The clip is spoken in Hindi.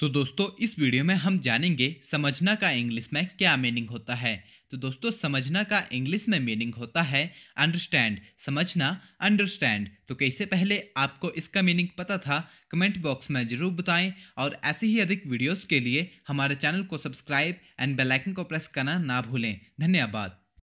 तो दोस्तों इस वीडियो में हम जानेंगे समझना का इंग्लिश में क्या मीनिंग होता है तो दोस्तों समझना का इंग्लिश में मीनिंग होता है अंडरस्टैंड समझना अंडरस्टैंड तो कैसे पहले आपको इसका मीनिंग पता था कमेंट बॉक्स में ज़रूर बताएं और ऐसे ही अधिक वीडियोस के लिए हमारे चैनल को सब्सक्राइब एंड बेलाइकन को प्रेस करना ना भूलें धन्यवाद